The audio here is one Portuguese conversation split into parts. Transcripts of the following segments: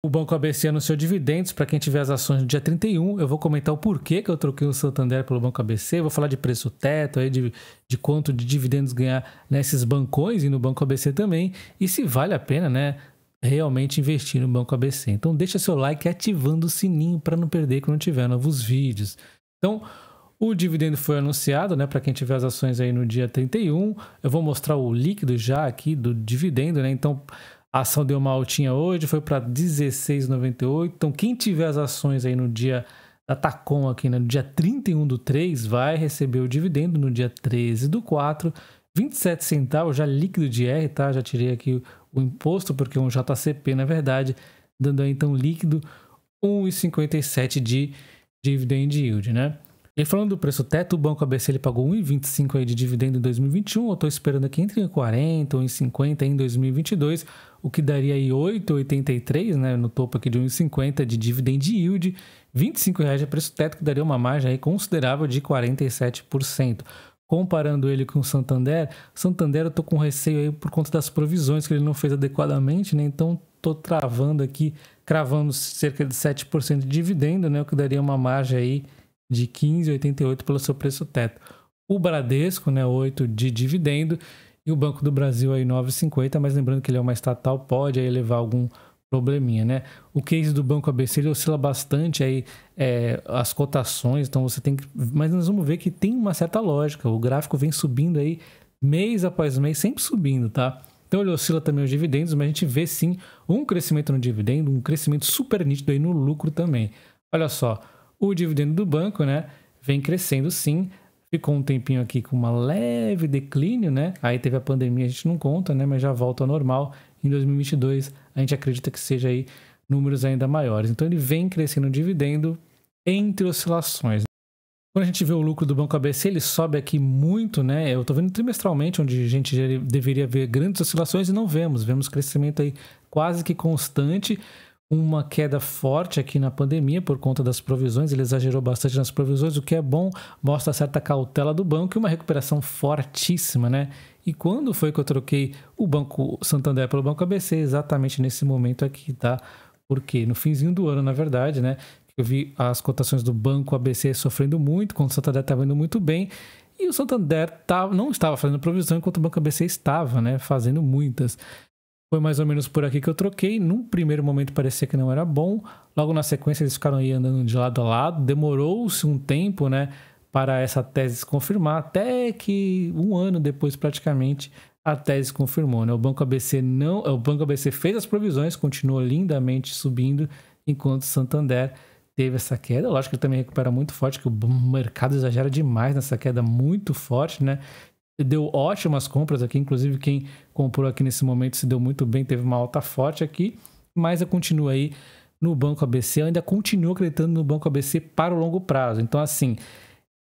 O banco ABC anunciou dividendos para quem tiver as ações no dia 31. Eu vou comentar o porquê que eu troquei o Santander pelo Banco ABC. Vou falar de preço teto, aí de, de quanto de dividendos ganhar nesses bancões e no Banco ABC também. E se vale a pena, né? Realmente investir no Banco ABC. Então, deixa seu like ativando o sininho para não perder quando tiver novos vídeos. Então, o dividendo foi anunciado, né? Para quem tiver as ações aí no dia 31. Eu vou mostrar o líquido já aqui do dividendo, né? Então. A ação deu uma altinha hoje, foi para 16,98. Então, quem tiver as ações aí no dia da Tacom aqui, né, no dia 31 do 3, vai receber o dividendo no dia 13 do 4, 27 centavos já líquido de R, tá? Já tirei aqui o imposto, porque é um JCP, na verdade, dando aí então líquido 1,57 de dividend yield, né? E falando do preço teto, o Banco ABC ele pagou 1,25 de dividendo em 2021. Eu estou esperando aqui entre 40 ou 50 em 2022, o que daria aí 8,83, né, no topo aqui de 1,50 de dividend yield. R$ 25,00 de preço teto, que daria uma margem aí considerável de 47%. Comparando ele com o Santander, Santander eu estou com receio aí por conta das provisões que ele não fez adequadamente, né? Então estou travando aqui, cravando cerca de 7% de dividendo, né? O que daria uma margem aí de 15,88 pelo seu preço teto. O Bradesco, né, 8 de dividendo e o Banco do Brasil aí 9,50, mas lembrando que ele é uma estatal, pode aí levar algum probleminha, né? O case do Banco ABC ele oscila bastante aí é, as cotações, então você tem que... Mas nós vamos ver que tem uma certa lógica, o gráfico vem subindo aí mês após mês, sempre subindo, tá? Então ele oscila também os dividendos, mas a gente vê sim um crescimento no dividendo, um crescimento super nítido aí no lucro também. Olha só, o dividendo do banco, né, vem crescendo sim. Ficou um tempinho aqui com uma leve declínio, né? Aí teve a pandemia, a gente não conta, né? Mas já volta ao normal. Em 2022, a gente acredita que seja aí números ainda maiores. Então ele vem crescendo o dividendo entre oscilações. Quando a gente vê o lucro do Banco ABC, ele sobe aqui muito, né? Eu estou vendo trimestralmente, onde a gente deveria ver grandes oscilações e não vemos. Vemos crescimento aí quase que constante uma queda forte aqui na pandemia por conta das provisões, ele exagerou bastante nas provisões, o que é bom, mostra certa cautela do banco e uma recuperação fortíssima, né? E quando foi que eu troquei o Banco Santander pelo Banco ABC? Exatamente nesse momento aqui, tá? Porque no finzinho do ano, na verdade, né? Eu vi as cotações do Banco ABC sofrendo muito, quando o Santander estava indo muito bem, e o Santander tá, não estava fazendo provisão, enquanto o Banco ABC estava, né? Fazendo muitas. Foi mais ou menos por aqui que eu troquei. Num primeiro momento parecia que não era bom. Logo na sequência eles ficaram aí andando de lado a lado. Demorou-se um tempo, né, para essa tese se confirmar, até que um ano depois praticamente a tese confirmou, né? O Banco ABC não, o Banco ABC fez as provisões, continuou lindamente subindo, enquanto o Santander teve essa queda. Lógico que ele também recupera muito forte, que o mercado exagera demais nessa queda muito forte, né? deu ótimas compras aqui, inclusive quem comprou aqui nesse momento se deu muito bem, teve uma alta forte aqui, mas eu continuo aí no Banco ABC, eu ainda continuo acreditando no Banco ABC para o longo prazo. Então, assim,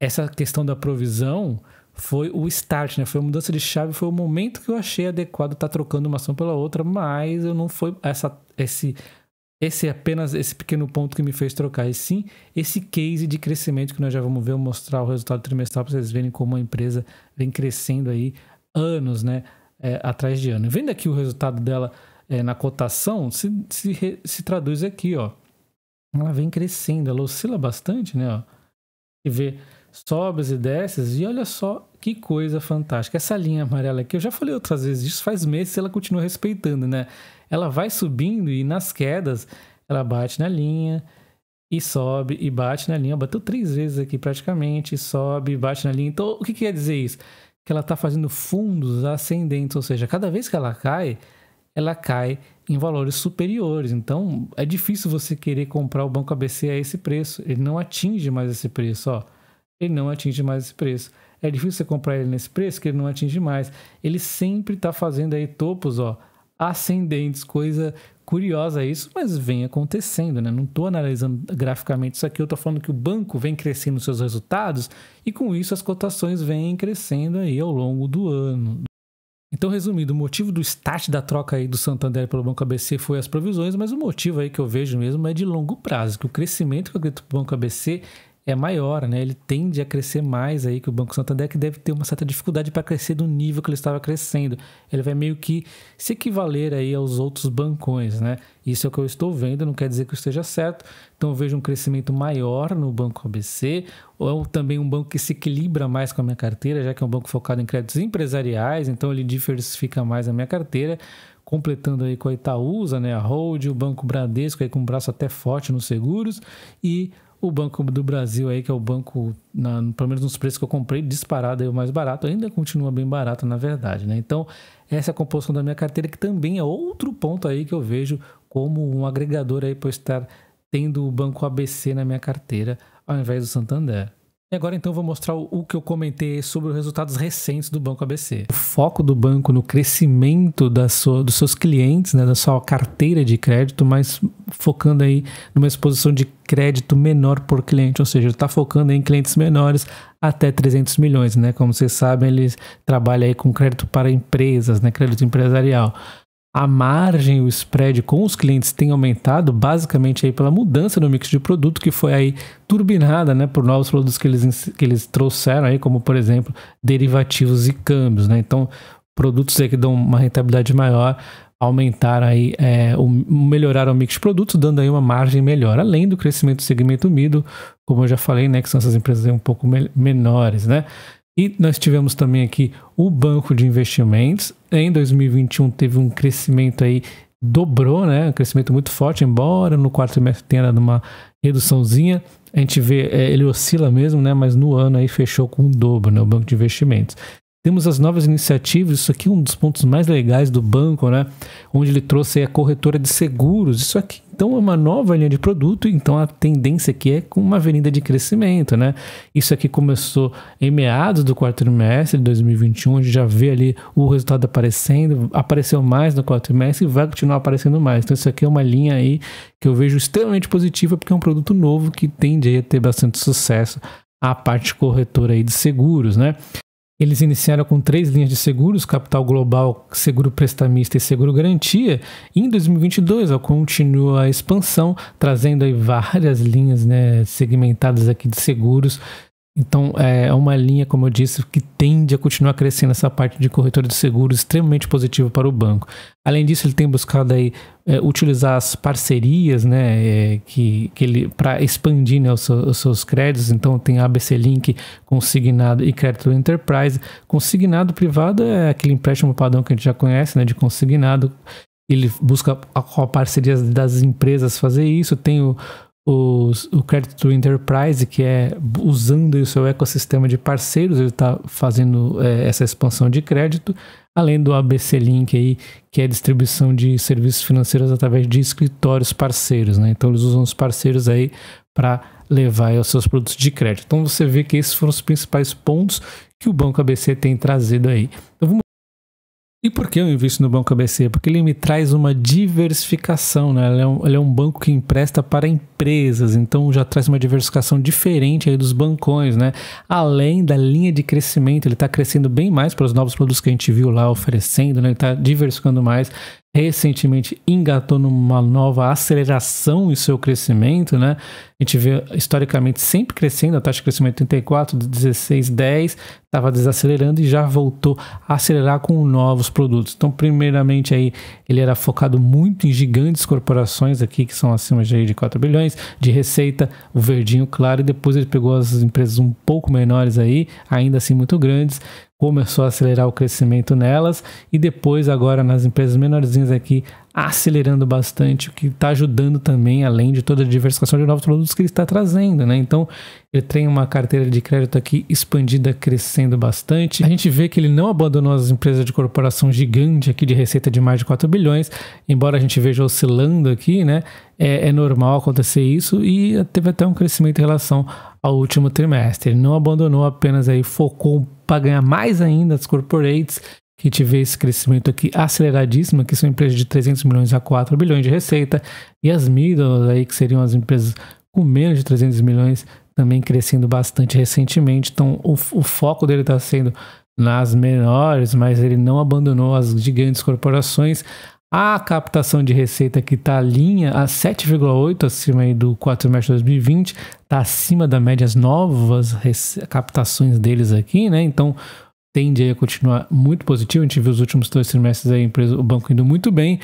essa questão da provisão foi o start, né? Foi a mudança de chave, foi o momento que eu achei adequado estar tá trocando uma ação pela outra, mas eu não foi essa esse esse é apenas esse pequeno ponto que me fez trocar. E sim, esse case de crescimento que nós já vamos ver, mostrar o resultado trimestral para vocês verem como a empresa vem crescendo aí anos, né? É, atrás de ano. Vendo aqui o resultado dela é, na cotação, se, se, se, traduz aqui, ó. Ela vem crescendo, ela oscila bastante, né? Ó. E vê sobes e desces, e olha só que coisa fantástica. Essa linha amarela aqui, eu já falei outras vezes disso, faz meses e ela continua respeitando, né? ela vai subindo e nas quedas ela bate na linha e sobe e bate na linha. Bateu três vezes aqui praticamente, sobe, bate na linha. Então, o que quer dizer isso? Que ela está fazendo fundos ascendentes, ou seja, cada vez que ela cai, ela cai em valores superiores. Então, é difícil você querer comprar o banco ABC a esse preço. Ele não atinge mais esse preço, ó. Ele não atinge mais esse preço. É difícil você comprar ele nesse preço, que ele não atinge mais. Ele sempre está fazendo aí topos, ó ascendentes, coisa curiosa isso, mas vem acontecendo, né? Não estou analisando graficamente isso aqui, eu estou falando que o banco vem crescendo seus resultados e com isso as cotações vêm crescendo aí ao longo do ano. Então, resumindo, o motivo do start da troca aí do Santander pelo Banco ABC foi as provisões, mas o motivo aí que eu vejo mesmo é de longo prazo, que o crescimento que eu acredito para o Banco ABC é maior, né? Ele tende a crescer mais aí que o Banco Santander, que deve ter uma certa dificuldade para crescer do nível que ele estava crescendo. Ele vai meio que se equivaler aí aos outros bancões, né? Isso é o que eu estou vendo, não quer dizer que eu esteja certo. Então eu vejo um crescimento maior no Banco ABC, ou é também um banco que se equilibra mais com a minha carteira, já que é um banco focado em créditos empresariais, então ele diversifica mais a minha carteira completando aí com a Itaúsa, né, a Hold, o Banco Bradesco aí com um braço até forte nos seguros e o Banco do Brasil aí, que é o banco, na, pelo menos nos preços que eu comprei, disparado aí o mais barato, ainda continua bem barato, na verdade, né? Então, essa é a composição da minha carteira, que também é outro ponto aí que eu vejo como um agregador aí por estar tendo o banco ABC na minha carteira, ao invés do Santander. E agora então vou mostrar o que eu comentei sobre os resultados recentes do Banco ABC. O foco do banco no crescimento da sua, dos seus clientes, né, da sua carteira de crédito, mas focando aí numa exposição de crédito menor por cliente, ou seja, está focando em clientes menores até 300 milhões, né? Como vocês sabem, eles trabalham aí com crédito para empresas, né? Crédito empresarial a margem, o spread com os clientes tem aumentado basicamente aí pela mudança no mix de produto que foi aí turbinada, né, por novos produtos que eles, que eles trouxeram aí, como por exemplo, derivativos e câmbios, né? Então, produtos aí que dão uma rentabilidade maior aumentaram aí, é, o, melhoraram o mix de produtos, dando aí uma margem melhor, além do crescimento do segmento mido, como eu já falei, né, que são essas empresas um pouco me menores, né? E nós tivemos também aqui o banco de investimentos. Em 2021 teve um crescimento aí, dobrou, né? Um crescimento muito forte, embora no quarto trimestre tenha dado uma reduçãozinha. A gente vê, é, ele oscila mesmo, né? Mas no ano aí fechou com o dobro, né? O banco de investimentos. Temos as novas iniciativas, isso aqui é um dos pontos mais legais do banco, né? Onde ele trouxe a corretora de seguros. Isso aqui, então, é uma nova linha de produto, então a tendência aqui é com uma avenida de crescimento, né? Isso aqui começou em meados do quarto trimestre de 2021, onde já vê ali o resultado aparecendo, apareceu mais no quarto trimestre e vai continuar aparecendo mais. Então, isso aqui é uma linha aí que eu vejo extremamente positiva, porque é um produto novo que tende a ter bastante sucesso a parte corretora aí de seguros, né? Eles iniciaram com três linhas de seguros, capital global, seguro prestamista e seguro garantia. E em 2022, ó, continua a expansão, trazendo aí várias linhas né, segmentadas aqui de seguros, então, é, é uma linha, como eu disse, que tende a continuar crescendo essa parte de corretora de seguros, extremamente positiva para o banco. Além disso, ele tem buscado aí, é, utilizar as parcerias né, é, que, que ele para expandir né, os, seus, os, seus créditos. Então, tem ABC Link, consignado e crédito enterprise. Consignado privado é aquele empréstimo padrão que a gente já conhece, né, de consignado. Ele busca com parcerias das empresas fazer isso. Tem o os, o crédito enterprise, que é usando o seu ecossistema de parceiros, ele está fazendo é, essa expansão de crédito, além do ABC Link aí, que é distribuição de serviços financeiros através de escritórios parceiros, né? Então eles usam os parceiros aí para levar aí, os seus produtos de crédito. Então você vê que esses foram os principais pontos que o banco ABC tem trazido aí. Então vamos e por que eu invisto no Banco ABC? Porque ele me traz uma diversificação, né? Ele é, um, ele é um, banco que empresta para empresas, então já traz uma diversificação diferente aí dos bancões, né? Além da linha de crescimento, ele está crescendo bem mais para os novos produtos que a gente viu lá oferecendo, né? Ele está diversificando mais recentemente engatou numa nova aceleração em seu crescimento, né? A gente vê historicamente sempre crescendo, a taxa de crescimento 34, 16, 10, estava desacelerando e já voltou a acelerar com novos produtos. Então, primeiramente aí, ele era focado muito em gigantes corporações aqui que são acima de 4 bilhões de receita, o verdinho claro, e depois ele pegou as empresas um pouco menores aí, ainda assim muito grandes, começou a acelerar o crescimento nelas e depois agora nas empresas menorzinhas aqui acelerando bastante, o que está ajudando também, além de toda a diversificação de novos produtos que ele está trazendo, né? Então, ele tem uma carteira de crédito aqui expandida, crescendo bastante. A gente vê que ele não abandonou as empresas de corporação gigante aqui de receita de mais de 4 bilhões, embora a gente veja oscilando aqui, né? É, é normal acontecer isso e teve até um crescimento em relação ao último trimestre. Ele não abandonou apenas aí, focou para ganhar mais ainda as corporates que tiver esse crescimento aqui aceleradíssimo, que são empresas de 300 milhões a 4 bilhões de receita, e as middles aí, que seriam as empresas com menos de 300 milhões, também crescendo bastante recentemente. Então, o, o foco dele está sendo nas menores, mas ele não abandonou as gigantes corporações. A captação de receita que está linha a 7,8 acima aí do 4 de 2020, está acima da média as novas captações deles aqui, né? Então, tende a continuar muito positivo. A gente viu os últimos dois trimestres a empresa, o banco indo muito bem.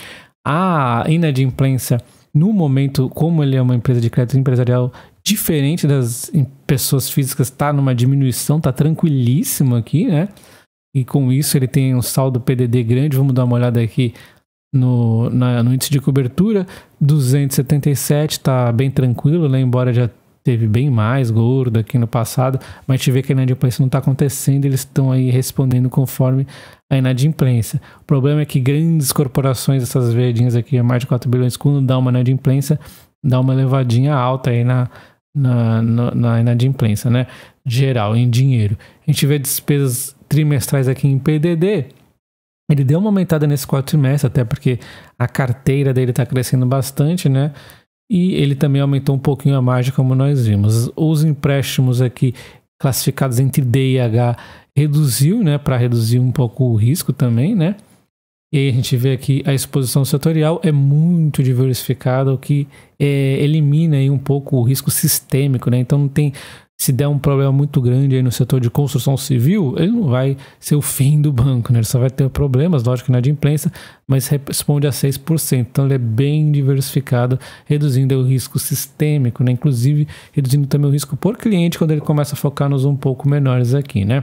A inadimplência, no momento, como ele é uma empresa de crédito empresarial diferente das pessoas físicas, está numa diminuição, está tranquilíssimo aqui, né? E com isso ele tem um saldo PDD grande. Vamos dar uma olhada aqui no, na, no índice de cobertura. 277 está bem tranquilo, né? embora já teve bem mais gordo aqui no passado, mas a gente vê que a inadimplência não está acontecendo, eles estão aí respondendo conforme a inadimplência. O problema é que grandes corporações, essas verdinhas aqui, mais de 4 bilhões, quando dá uma inadimplência, dá uma levadinha alta aí na, na, na, na inadimplência, né? Geral, em dinheiro. A gente vê despesas trimestrais aqui em PDD, ele deu uma aumentada nesse quarto trimestre, até porque a carteira dele está crescendo bastante, né? e ele também aumentou um pouquinho a margem, como nós vimos. Os empréstimos aqui classificados entre D e H reduziu, né, para reduzir um pouco o risco também, né? E a gente vê aqui a exposição setorial é muito diversificada, o que é, elimina aí um pouco o risco sistêmico, né? Então não tem se der um problema muito grande aí no setor de construção civil, ele não vai ser o fim do banco, né? Ele só vai ter problemas, lógico, na imprensa, mas responde a 6%. Então ele é bem diversificado, reduzindo o risco sistêmico, né? Inclusive reduzindo também o risco por cliente quando ele começa a focar nos um pouco menores aqui, né?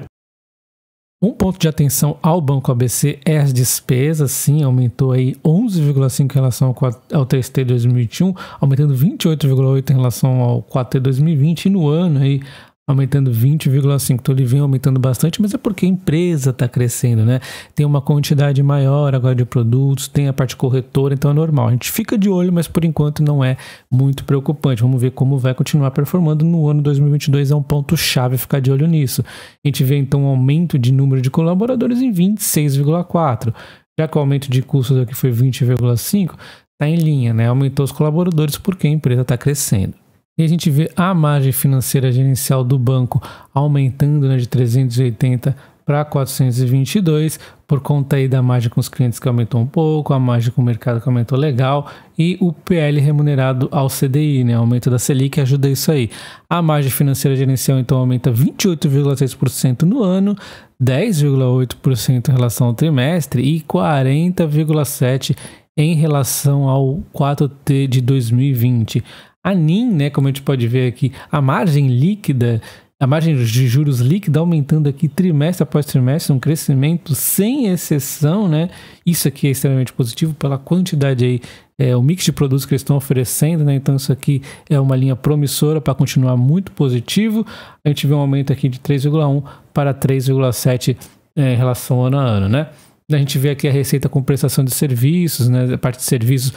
Um ponto de atenção ao Banco ABC é as despesas, sim, aumentou aí 11,5 em relação ao 3T 2021, aumentando 28,8 em relação ao 4T 2020 e no ano aí aumentando 20,5. Então ele vem aumentando bastante, mas é porque a empresa está crescendo, né? Tem uma quantidade maior agora de produtos, tem a parte corretora, então é normal. A gente fica de olho, mas por enquanto não é muito preocupante. Vamos ver como vai continuar performando no ano 2022, é um ponto chave ficar de olho nisso. A gente vê então um aumento de número de colaboradores em 26,4. Já que o aumento de custos aqui foi 20,5, está em linha, né? Aumentou os colaboradores porque a empresa está crescendo. E a gente vê a margem financeira gerencial do banco aumentando né, de 380 para 422 por conta aí da margem com os clientes que aumentou um pouco, a margem com o mercado que aumentou legal e o PL remunerado ao CDI, né? aumento da Selic ajuda isso aí. A margem financeira gerencial então aumenta 28,6% no ano, 10,8% em relação ao trimestre e 40,7 em relação ao 4T de 2020. A NIM, né, como a gente pode ver aqui, a margem líquida, a margem de juros líquida aumentando aqui trimestre após trimestre, um crescimento sem exceção, né? Isso aqui é extremamente positivo pela quantidade aí, é, o mix de produtos que eles estão oferecendo, né? Então isso aqui é uma linha promissora para continuar muito positivo. A gente vê um aumento aqui de 3,1 para 3,7 é, em relação ano a ano, né? A gente vê aqui a receita com prestação de serviços, né? A parte de serviços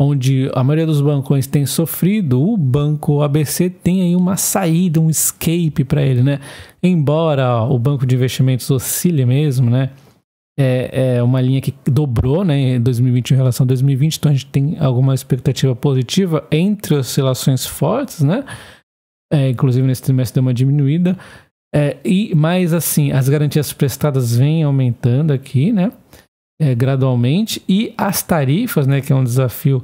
onde a maioria dos bancões tem sofrido, o banco ABC tem aí uma saída, um escape para ele, né? Embora o banco de investimentos oscile mesmo, né? É, é, uma linha que dobrou né, em 2021 em relação a 2020, então a gente tem alguma expectativa positiva entre oscilações fortes, né? É, inclusive nesse trimestre deu uma diminuída. É, e mais assim, as garantias prestadas vêm aumentando aqui, né? é, gradualmente e as tarifas, né, que é um desafio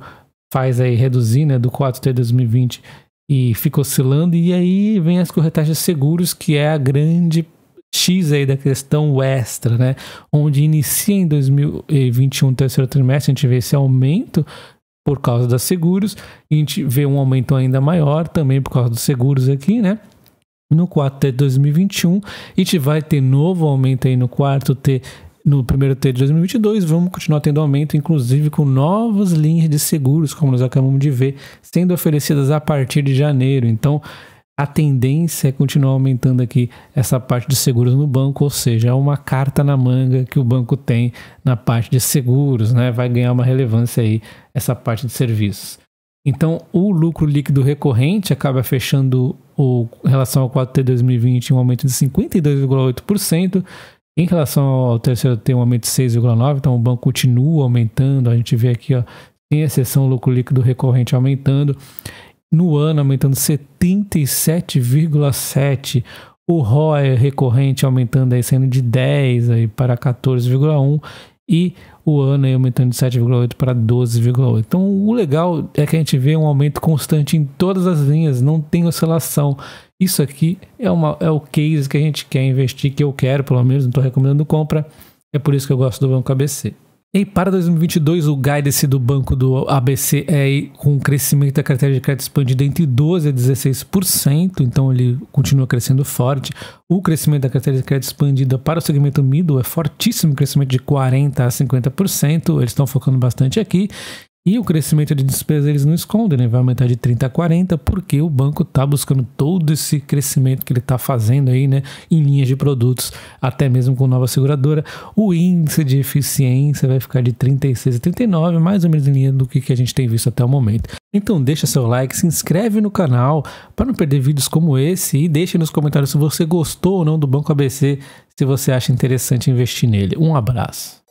faz aí reduzir, né, do 4T 2020 e fica oscilando e aí vem as corretagens seguros que é a grande X aí da questão extra, né, onde inicia em 2021 terceiro trimestre a gente vê esse aumento por causa das seguros e a gente vê um aumento ainda maior também por causa dos seguros aqui, né, no 4T 2021 e a gente vai ter novo aumento aí no 4T no primeiro T de 2022, vamos continuar tendo aumento, inclusive com novas linhas de seguros, como nós acabamos de ver, sendo oferecidas a partir de janeiro. Então, a tendência é continuar aumentando aqui essa parte de seguros no banco, ou seja, é uma carta na manga que o banco tem na parte de seguros, né? Vai ganhar uma relevância aí essa parte de serviços. Então, o lucro líquido recorrente acaba fechando o, em relação ao 4T 2020 um aumento de 52,8%, em relação ao terceiro T, um aumento de 6,9, então o banco continua aumentando. A gente vê aqui, ó, sem exceção, o lucro líquido recorrente aumentando. No ano, aumentando 77,7. O ROE recorrente aumentando aí, saindo de 10 aí para 14,1 e o ano aí aumentando de 7,8 para 12,8. Então o legal é que a gente vê um aumento constante em todas as linhas, não tem oscilação. Isso aqui é, uma, é o case que a gente quer investir, que eu quero, pelo menos, não estou recomendando compra. É por isso que eu gosto do Banco ABC. E para 2022, o guidance do banco do ABC é com um crescimento da carteira de crédito expandida entre 12% a 16%, então ele continua crescendo forte. O crescimento da carteira de crédito expandida para o segmento middle é fortíssimo, crescimento de 40% a 50%, eles estão focando bastante aqui. E o crescimento de despesas eles não escondem, né? vai aumentar de 30 a 40, porque o banco está buscando todo esse crescimento que ele está fazendo aí, né? em linhas de produtos, até mesmo com nova seguradora. O índice de eficiência vai ficar de 36 a 39, mais ou menos em linha do que a gente tem visto até o momento. Então deixa seu like, se inscreve no canal para não perder vídeos como esse e deixe nos comentários se você gostou ou não do Banco ABC, se você acha interessante investir nele. Um abraço.